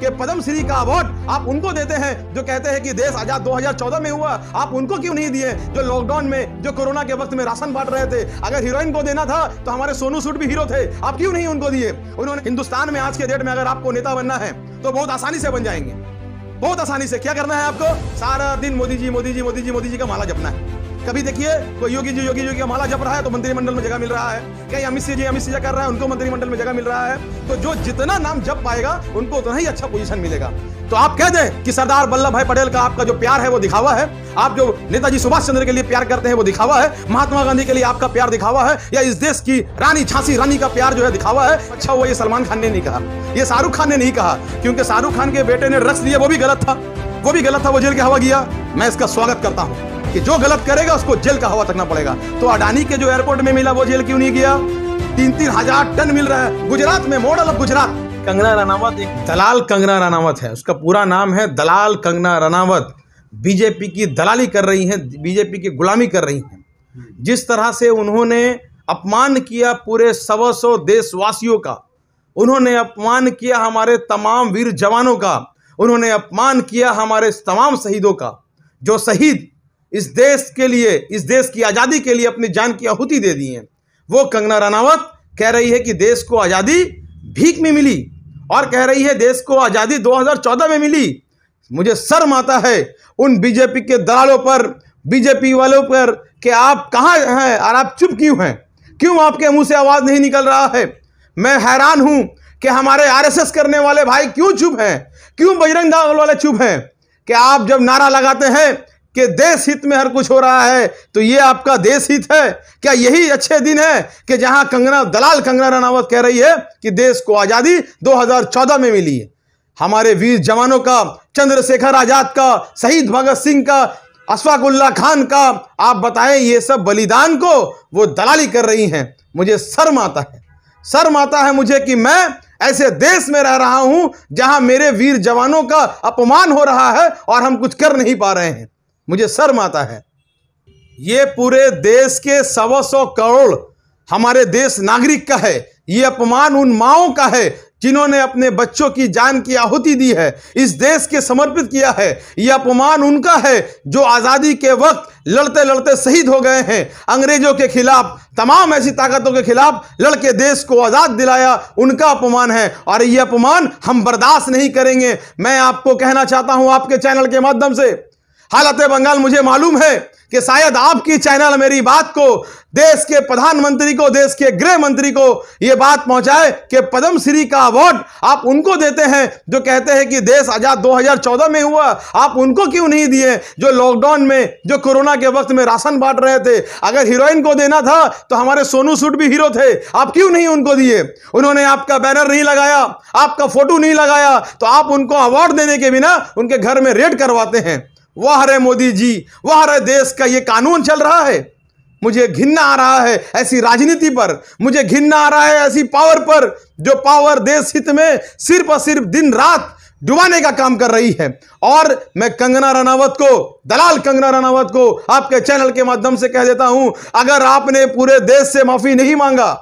कि पद्म श्री का अवार्ड आप उनको देते हैं जो कहते हैं कि देश आजाद 2014 में हुआ आप उनको क्यों नहीं दिए जो लॉकडाउन में जो कोरोना के वक्त में राशन बांट रहे थे अगर हीरोइन को देना था तो हमारे सोनू सूट भी हीरो थे आप क्यों नहीं उनको दिए उन्होंने हिंदुस्तान में आज के डेट में अगर आपको नेता बनना है तो बहुत आसानी से बन जाएंगे बहुत आसानी से क्या करना है आपको सारा दिन मोदी जी मोदी जी मोदी जी मोदी जी का माला जपना है कभी देखिए कोई योगी जी योगी योगी का माला जप रहा है तो मंत्रिमंडल में जगह मिल रहा है कहीं अमित सिंह जी अमित सिंह कर रहा है उनको मंत्रिमंडल में जगह मिल रहा है तो जो जितना नाम जप पाएगा उनको उतना ही अच्छा पोजिशन मिलेगा तो आप कह दें कि सरदार वल्लभ भाई पटेल का आपका जो प्यार है वो दिखावा है आप जो नेताजी सुभाष चंद्र के लिए प्यार करते हैं वो दिखावा है महात्मा गांधी के लिए आपका प्यार दिखावा है या इस देश की रानी झांसी रानी का प्यार जो है दिखावा है अच्छा हुआ ये सलमान खान ने नहीं कहा ये शाहरुख खान ने नहीं कहा क्योंकि शाहरुख खान के बेटे ने रस दिया वो भी गलत था वो भी गलत था वो जेल के हवा गया मैं इसका स्वागत करता हूँ कि जो गलत करेगा उसको जेल का हवा तकना पड़ेगा तो अडानी के जो एयरपोर्ट में मिला वो जेल क्यों नहीं गया तीन तीन हजार टन मिल रहा है गुजरात में मॉडल ऑफ गुजरात कंगना रनावत एक दलाल कंगना रनावत है उसका पूरा नाम है दलाल कंगना रनावत बीजेपी की दलाली कर रही है बीजेपी की गुलामी कर रही है जिस तरह से उन्होंने अपमान किया पूरे सवा सौ देशवासियों का उन्होंने अपमान किया हमारे तमाम वीर जवानों का उन्होंने अपमान किया हमारे तमाम शहीदों का जो शहीद इस देश के लिए इस देश की आज़ादी के लिए अपनी जान की आहुति दे दी है वो कंगना रानावत कह रही है कि देश को आज़ादी भीख में मिली और कह रही है देश को आज़ादी 2014 में मिली मुझे शर्म आता है उन बीजेपी के दलालों पर बीजेपी वालों पर कि आप कहाँ हैं और आप चुप क्यों हैं क्यों आपके मुंह से आवाज़ नहीं निकल रहा है मैं हैरान हूं कि हमारे आरएसएस करने वाले भाई क्यों चुप हैं क्यों बजरंग दल वाले चुप हैं कि आप जब नारा लगाते हैं कि देश हित में हर कुछ हो रहा है तो ये आपका देश हित है क्या यही अच्छे दिन है कि जहां कंगना दलाल कंगना रनावत कह रही है कि देश को आज़ादी 2014 में मिली है हमारे वीर जवानों का चंद्रशेखर आज़ाद का शहीद भगत सिंह का उल्ला खान का आप बताएं ये सब बलिदान को वो दलाली कर रही हैं मुझे शर्म आता है शर्म आता है मुझे कि मैं ऐसे देश में रह रहा हूं जहां मेरे वीर जवानों का अपमान हो रहा है और हम कुछ कर नहीं पा रहे हैं मुझे शर्म आता है ये पूरे देश के सवा सौ करोड़ हमारे देश नागरिक का है ये अपमान उन माओं का है जिन्होंने अपने बच्चों की जान की आहुति दी है इस देश के समर्पित किया है यह अपमान उनका है जो आज़ादी के वक्त लड़ते लड़ते शहीद हो गए हैं अंग्रेजों के खिलाफ तमाम ऐसी ताकतों के खिलाफ लड़के देश को आज़ाद दिलाया उनका अपमान है और यह अपमान हम बर्दाश्त नहीं करेंगे मैं आपको कहना चाहता हूं आपके चैनल के माध्यम से हालत बंगाल मुझे मालूम है कि शायद आपकी चैनल मेरी बात को देश के प्रधानमंत्री को देश के गृह मंत्री को ये बात पहुंचाए कि पद्मश्री का अवार्ड आप उनको देते हैं जो कहते हैं कि देश आज़ाद 2014 में हुआ आप उनको क्यों नहीं दिए जो लॉकडाउन में जो कोरोना के वक्त में राशन बांट रहे थे अगर हीरोइन को देना था तो हमारे सोनू सूट भी हीरो थे आप क्यों नहीं उनको दिए उन्होंने आपका बैनर नहीं लगाया आपका फोटो नहीं लगाया तो आप उनको अवार्ड देने के बिना उनके घर में रेड करवाते हैं वाह रे मोदी जी वाह रे देश का ये कानून चल रहा है मुझे घिनना आ रहा है ऐसी राजनीति पर मुझे घिनना आ रहा है ऐसी पावर पर जो पावर देश हित में सिर्फ और सिर्फ दिन रात डुबाने का काम कर रही है और मैं कंगना रनावत को दलाल कंगना रनावत को आपके चैनल के माध्यम से कह देता हूं अगर आपने पूरे देश से माफी नहीं मांगा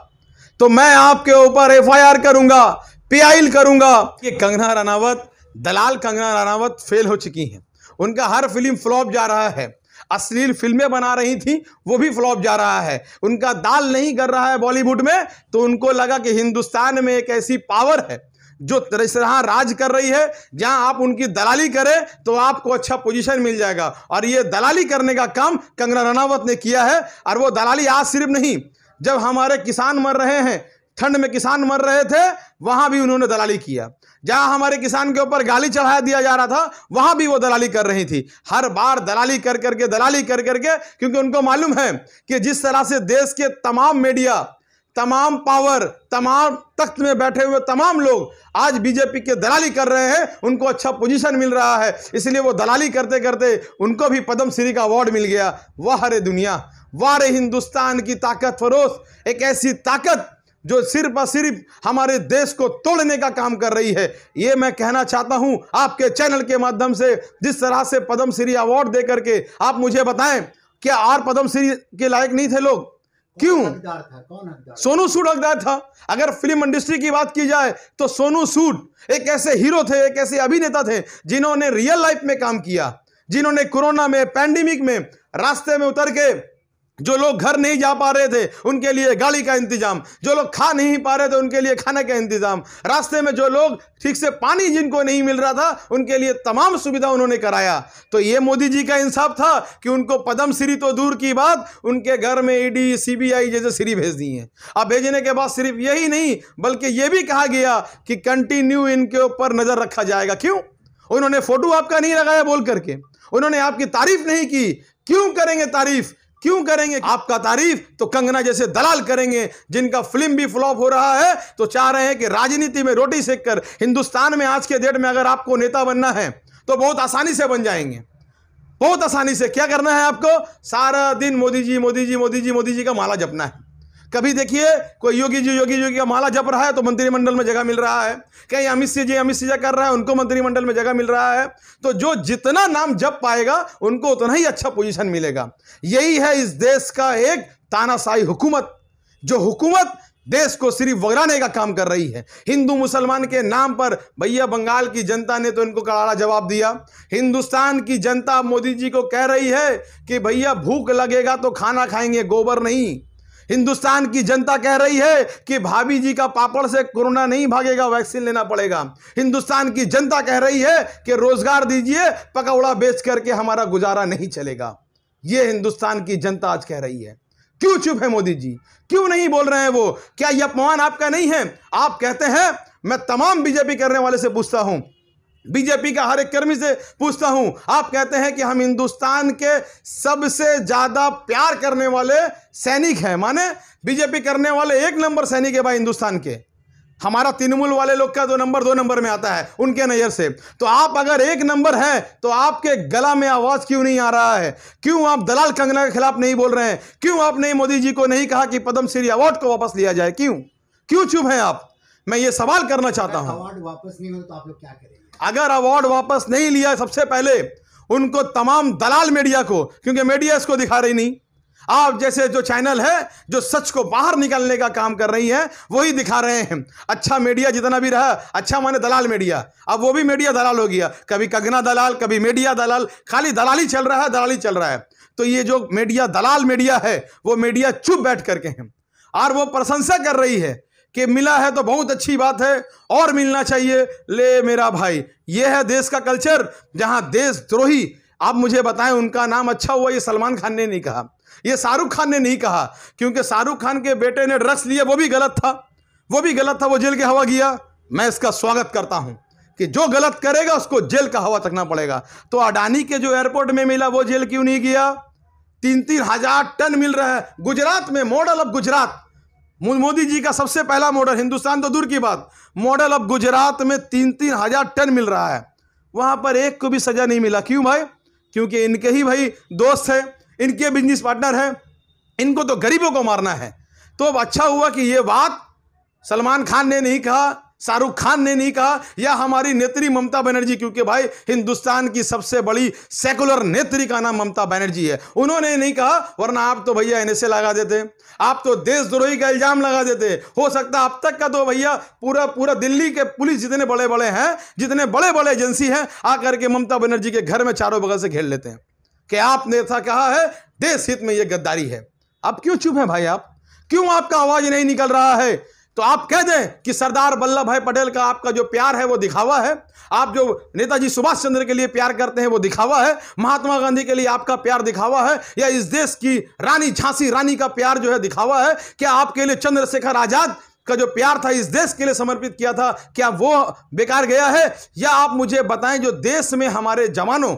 तो मैं आपके ऊपर एफआईआर करूंगा पीआईएल करूंगा ये कंगना रनावत दलाल कंगना रनावत फेल हो चुकी हैं उनका हर फिल्म फ्लॉप जा रहा है अश्लील फिल्में बना रही थी वो भी फ्लॉप जा रहा है उनका दाल नहीं कर रहा है बॉलीवुड में तो उनको लगा कि हिंदुस्तान में एक ऐसी पावर है जो तरह राज कर रही है जहां आप उनकी दलाली करें तो आपको अच्छा पोजीशन मिल जाएगा और ये दलाली करने का काम कंगना रनावत ने किया है और वो दलाली आज सिर्फ नहीं जब हमारे किसान मर रहे हैं ठंड में किसान मर रहे थे वहां भी उन्होंने दलाली किया जहां हमारे किसान के ऊपर गाली चढ़ाया दिया जा रहा था वहां भी वो दलाली कर रही थी हर बार दलाली कर करके दलाली कर करके क्योंकि उनको मालूम है कि जिस तरह से देश के तमाम मीडिया तमाम पावर तमाम तख्त में बैठे हुए तमाम लोग आज बीजेपी के दलाली कर रहे हैं उनको अच्छा पोजीशन मिल रहा है इसलिए वो दलाली करते करते उनको भी पद्म श्री का अवार्ड मिल गया वाह रे दुनिया वाह रे हिंदुस्तान की ताकत फरोश एक ऐसी ताकत जो सिर्फ और सिर्फ हमारे देश को तोड़ने का काम कर रही है ये मैं कहना चाहता हूं आपके चैनल के माध्यम से जिस तरह से पद्म श्री अवार्ड दे करके आप मुझे बताएं क्या आर पद्म श्री के लायक नहीं थे लोग क्यों सोनू सूट हकदार था अगर फिल्म इंडस्ट्री की बात की जाए तो सोनू सूट एक ऐसे हीरो थे एक ऐसे अभिनेता थे जिन्होंने रियल लाइफ में काम किया जिन्होंने कोरोना में पैंडेमिक में रास्ते में उतर के जो लोग घर नहीं जा पा रहे थे उनके लिए गाड़ी का इंतजाम जो लोग खा नहीं पा रहे थे उनके लिए खाने का इंतजाम रास्ते में जो लोग ठीक से पानी जिनको नहीं मिल रहा था उनके लिए तमाम सुविधा उन्होंने कराया तो ये मोदी जी का इंसाफ था कि उनको पदम श्री तो दूर की बात उनके घर में ईडी e सीबीआई जैसे श्री भेज दी है अब भेजने के बाद सिर्फ यही नहीं बल्कि ये भी कहा गया कि कंटिन्यू इनके ऊपर नज़र रखा जाएगा क्यों उन्होंने फोटो आपका नहीं लगाया बोल करके उन्होंने आपकी तारीफ नहीं की क्यों करेंगे तारीफ क्यों करेंगे आपका तारीफ तो कंगना जैसे दलाल करेंगे जिनका फिल्म भी फ्लॉप हो रहा है तो चाह रहे हैं कि राजनीति में रोटी सेक कर हिंदुस्तान में आज के डेट में अगर आपको नेता बनना है तो बहुत आसानी से बन जाएंगे बहुत आसानी से क्या करना है आपको सारा दिन मोदी जी मोदी जी मोदी जी मोदी जी का माला जपना है कभी देखिए कोई योगी जी योगी योगी का माला जप रहा है तो मंत्रिमंडल में जगह मिल रहा है कहीं अमित सिंह जी अमित सिंह कर रहा है उनको मंत्रिमंडल में जगह मिल रहा है तो जो जितना नाम जप पाएगा उनको उतना ही अच्छा पोजिशन मिलेगा यही है इस देश का एक तानाशाही हुकूमत जो हुकूमत देश को सिर्फ वगराने का काम कर रही है हिंदू मुसलमान के नाम पर भैया बंगाल की जनता ने तो इनको कड़ाड़ा जवाब दिया हिंदुस्तान की जनता मोदी जी को कह रही है कि भैया भूख लगेगा तो खाना खाएंगे गोबर नहीं हिंदुस्तान की जनता कह रही है कि भाभी जी का पापड़ से कोरोना नहीं भागेगा वैक्सीन लेना पड़ेगा हिंदुस्तान की जनता कह रही है कि रोजगार दीजिए पकौड़ा बेच करके हमारा गुजारा नहीं चलेगा ये हिंदुस्तान की जनता आज कह रही है क्यों चुप है मोदी जी क्यों नहीं बोल रहे हैं वो क्या यह अपमान आपका नहीं है आप कहते हैं मैं तमाम बीजेपी करने वाले से पूछता हूं बीजेपी का हर एक कर्मी से पूछता हूं आप कहते हैं कि हम हिंदुस्तान के सबसे ज्यादा प्यार करने वाले सैनिक हैं माने बीजेपी करने वाले एक नंबर सैनिक है भाई हिंदुस्तान के हमारा तृणमूल वाले लोग का दो नंबर दो नंबर में आता है उनके नज़र से तो आप अगर एक नंबर हैं तो आपके गला में आवाज़ क्यों नहीं आ रहा है क्यों आप दलाल कंगना के खिलाफ नहीं बोल रहे हैं क्यों आपने मोदी जी को नहीं कहा कि पद्मश्री अवार्ड को वापस लिया जाए क्यों क्यों चुप हैं आप मैं ये सवाल करना चाहता हूं अवार्ड वापस नहीं मिला तो आप लोग क्या करेंगे अगर अवार्ड वापस नहीं लिया सबसे पहले उनको तमाम दलाल मीडिया को क्योंकि मीडिया इसको दिखा रही नहीं आप जैसे जो चैनल है जो सच को बाहर निकालने का काम कर रही है वही दिखा रहे हैं अच्छा मीडिया जितना भी रहा अच्छा माने दलाल मीडिया अब वो भी मीडिया दलाल हो गया कभी कगना दलाल कभी मीडिया दलाल खाली दलाली चल रहा है दलाली चल रहा है तो ये जो मीडिया दलाल मीडिया है वो मीडिया चुप बैठ करके हैं और वो प्रशंसा कर रही है कि मिला है तो बहुत अच्छी बात है और मिलना चाहिए ले मेरा भाई ये है देश का कल्चर जहां देशद्रोही आप मुझे बताएं उनका नाम अच्छा हुआ ये सलमान खान ने नहीं कहा ये शाहरुख खान ने नहीं कहा क्योंकि शाहरुख खान के बेटे ने ड्रग्स लिए वो भी गलत था वो भी गलत था वो जेल के हवा गया मैं इसका स्वागत करता हूं कि जो गलत करेगा उसको जेल का हवा तकना पड़ेगा तो अडानी के जो एयरपोर्ट में मिला वो जेल क्यों नहीं गया तीन तीन हजार टन मिल रहा है गुजरात में मॉडल ऑफ गुजरात मोदी जी का सबसे पहला मॉडल हिंदुस्तान तो दूर की बात मॉडल अब गुजरात में तीन तीन हजार टन मिल रहा है वहां पर एक को भी सजा नहीं मिला क्यों भाई क्योंकि इनके ही भाई दोस्त है इनके बिजनेस पार्टनर है इनको तो गरीबों को मारना है तो अब अच्छा हुआ कि ये बात सलमान खान ने नहीं कहा शाहरुख खान ने नहीं कहा या हमारी नेत्री ममता बनर्जी क्योंकि भाई हिंदुस्तान की सबसे बड़ी सेकुलर नेत्री का नाम ममता बनर्जी है उन्होंने नहीं कहा वरना आप तो भैया एनएसए लगा देते आप तो देशद्रोही का इल्जाम लगा देते हो सकता अब तक का तो भैया पूरा पूरा दिल्ली के पुलिस जितने बड़े बड़े हैं जितने बड़े बड़े एजेंसी हैं आकर के ममता बनर्जी के घर में चारों बगल से घेर लेते हैं कि आपने ऐसा कहा है देश हित में यह गद्दारी है अब क्यों चुप है भाई आप क्यों आपका आवाज नहीं निकल रहा है तो आप कह दें कि सरदार वल्लभ भाई पटेल का आपका जो प्यार है वो दिखावा है आप जो नेताजी सुभाष चंद्र के लिए प्यार करते हैं वो दिखावा है महात्मा गांधी के लिए आपका प्यार दिखावा है या इस देश की रानी झांसी रानी का प्यार जो है दिखावा है क्या आपके लिए चंद्रशेखर आजाद का जो प्यार था इस देश के लिए समर्पित किया था क्या वो बेकार गया है या आप मुझे बताएं जो देश में हमारे जवानों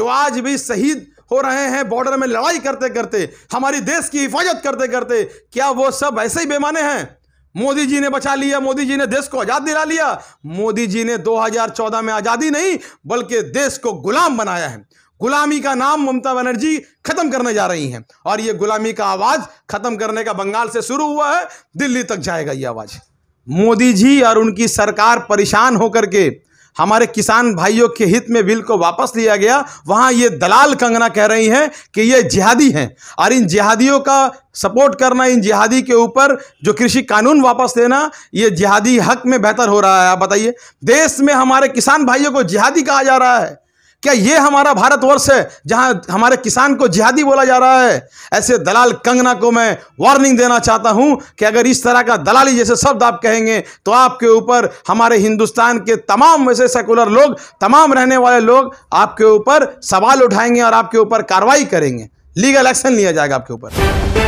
जो आज भी शहीद हो रहे हैं बॉर्डर में लड़ाई करते करते हमारी देश की हिफाजत करते करते क्या वो सब ऐसे ही बेमाने हैं मोदी जी ने बचा लिया मोदी जी ने देश को आज़ाद दिला लिया मोदी जी ने 2014 में आज़ादी नहीं बल्कि देश को गुलाम बनाया है गुलामी का नाम ममता बनर्जी खत्म करने जा रही हैं और ये गुलामी का आवाज़ खत्म करने का बंगाल से शुरू हुआ है दिल्ली तक जाएगा ये आवाज़ मोदी जी और उनकी सरकार परेशान होकर के हमारे किसान भाइयों के हित में बिल को वापस लिया गया वहाँ ये दलाल कंगना कह रही हैं कि ये जिहादी हैं और इन जिहादियों का सपोर्ट करना इन जिहादी के ऊपर जो कृषि कानून वापस देना ये जिहादी हक में बेहतर हो रहा है आप बताइए देश में हमारे किसान भाइयों को जिहादी कहा जा रहा है क्या ये हमारा भारतवर्ष है जहां हमारे किसान को जिहादी बोला जा रहा है ऐसे दलाल कंगना को मैं वार्निंग देना चाहता हूं कि अगर इस तरह का दलाली जैसे शब्द आप कहेंगे तो आपके ऊपर हमारे हिंदुस्तान के तमाम वैसे सेकुलर लोग तमाम रहने वाले लोग आपके ऊपर सवाल उठाएंगे और आपके ऊपर कार्रवाई करेंगे लीगल एक्शन लिया जाएगा आपके ऊपर